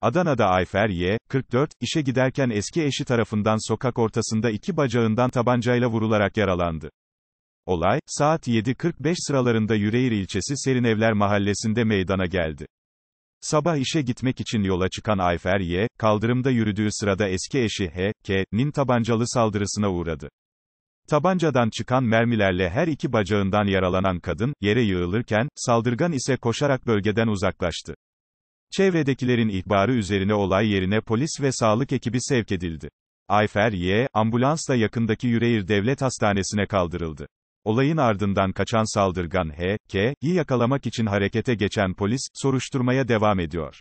Adana'da Ayfer Y, 44, işe giderken eski eşi tarafından sokak ortasında iki bacağından tabancayla vurularak yaralandı. Olay, saat 7.45 sıralarında Yüreğir ilçesi Serinevler mahallesinde meydana geldi. Sabah işe gitmek için yola çıkan Ayfer Y, kaldırımda yürüdüğü sırada eski eşi H, K. nin tabancalı saldırısına uğradı. Tabancadan çıkan mermilerle her iki bacağından yaralanan kadın, yere yığılırken, saldırgan ise koşarak bölgeden uzaklaştı. Çevredekilerin ihbarı üzerine olay yerine polis ve sağlık ekibi sevk edildi. Ayfer Y, ambulansla yakındaki Yüreğir Devlet Hastanesi'ne kaldırıldı. Olayın ardından kaçan saldırgan H, K, Y'yi yakalamak için harekete geçen polis, soruşturmaya devam ediyor.